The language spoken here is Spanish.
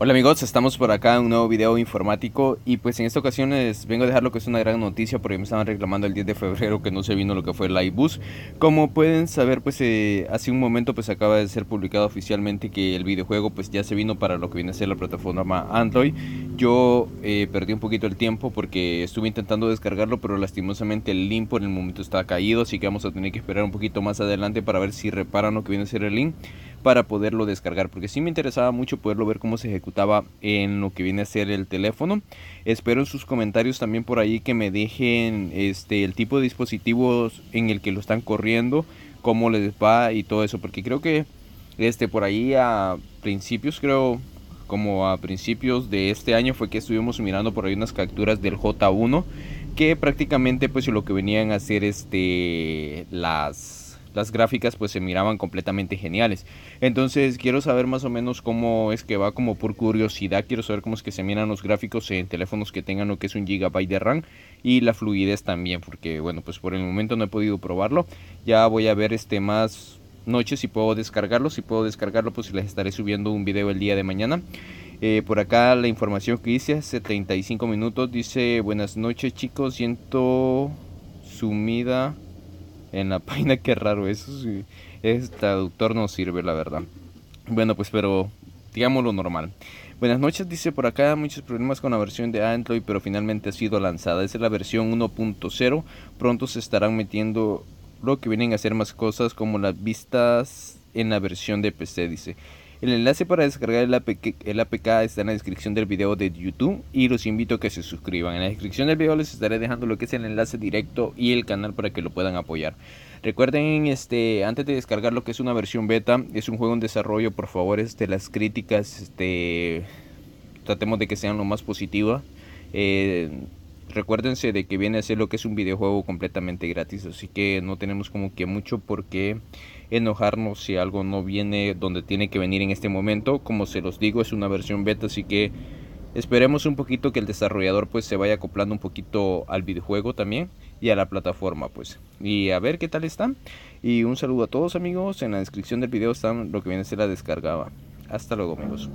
Hola amigos, estamos por acá en un nuevo video informático y pues en esta ocasión les vengo a dejar lo que es una gran noticia porque me estaban reclamando el 10 de febrero que no se vino lo que fue el iBus. Como pueden saber pues eh, hace un momento pues acaba de ser publicado oficialmente que el videojuego pues ya se vino para lo que viene a ser la plataforma Android. Yo eh, perdí un poquito el tiempo porque estuve intentando descargarlo pero lastimosamente el link por el momento está caído así que vamos a tener que esperar un poquito más adelante para ver si reparan lo que viene a ser el link para poderlo descargar porque sí me interesaba mucho poderlo ver cómo se ejecutaba en lo que viene a ser el teléfono espero en sus comentarios también por ahí que me dejen este el tipo de dispositivos en el que lo están corriendo cómo les va y todo eso porque creo que este por ahí a principios creo como a principios de este año fue que estuvimos mirando por ahí unas capturas del J1 que prácticamente pues lo que venían a hacer este las las gráficas pues se miraban completamente geniales. Entonces quiero saber más o menos cómo es que va, como por curiosidad, quiero saber cómo es que se miran los gráficos en teléfonos que tengan lo que es un gigabyte de RAM y la fluidez también, porque bueno, pues por el momento no he podido probarlo. Ya voy a ver este más noches si puedo descargarlo, si puedo descargarlo pues les estaré subiendo un video el día de mañana. Eh, por acá la información que hice 75 minutos dice buenas noches chicos, siento sumida en la página, qué raro, eso sí, es traductor no sirve, la verdad. Bueno, pues, pero digamos lo normal. Buenas noches, dice por acá, muchos problemas con la versión de Android, pero finalmente ha sido lanzada. Esa es la versión 1.0, pronto se estarán metiendo lo que vienen a hacer más cosas como las vistas en la versión de PC, dice. El enlace para descargar el APK, está en la descripción del video de YouTube y los invito a que se suscriban. En la descripción del video les estaré dejando lo que es el enlace directo y el canal para que lo puedan apoyar. Recuerden, este, antes de descargar lo que es una versión beta, es un juego en desarrollo, por favor, este, las críticas, este, tratemos de que sean lo más positivas. Eh, recuérdense de que viene a ser lo que es un videojuego completamente gratis, así que no tenemos como que mucho por qué enojarnos si algo no viene donde tiene que venir en este momento. Como se los digo, es una versión beta, así que esperemos un poquito que el desarrollador pues se vaya acoplando un poquito al videojuego también y a la plataforma pues. Y a ver qué tal está. Y un saludo a todos amigos, en la descripción del video están lo que viene a ser la descargada. Hasta luego amigos.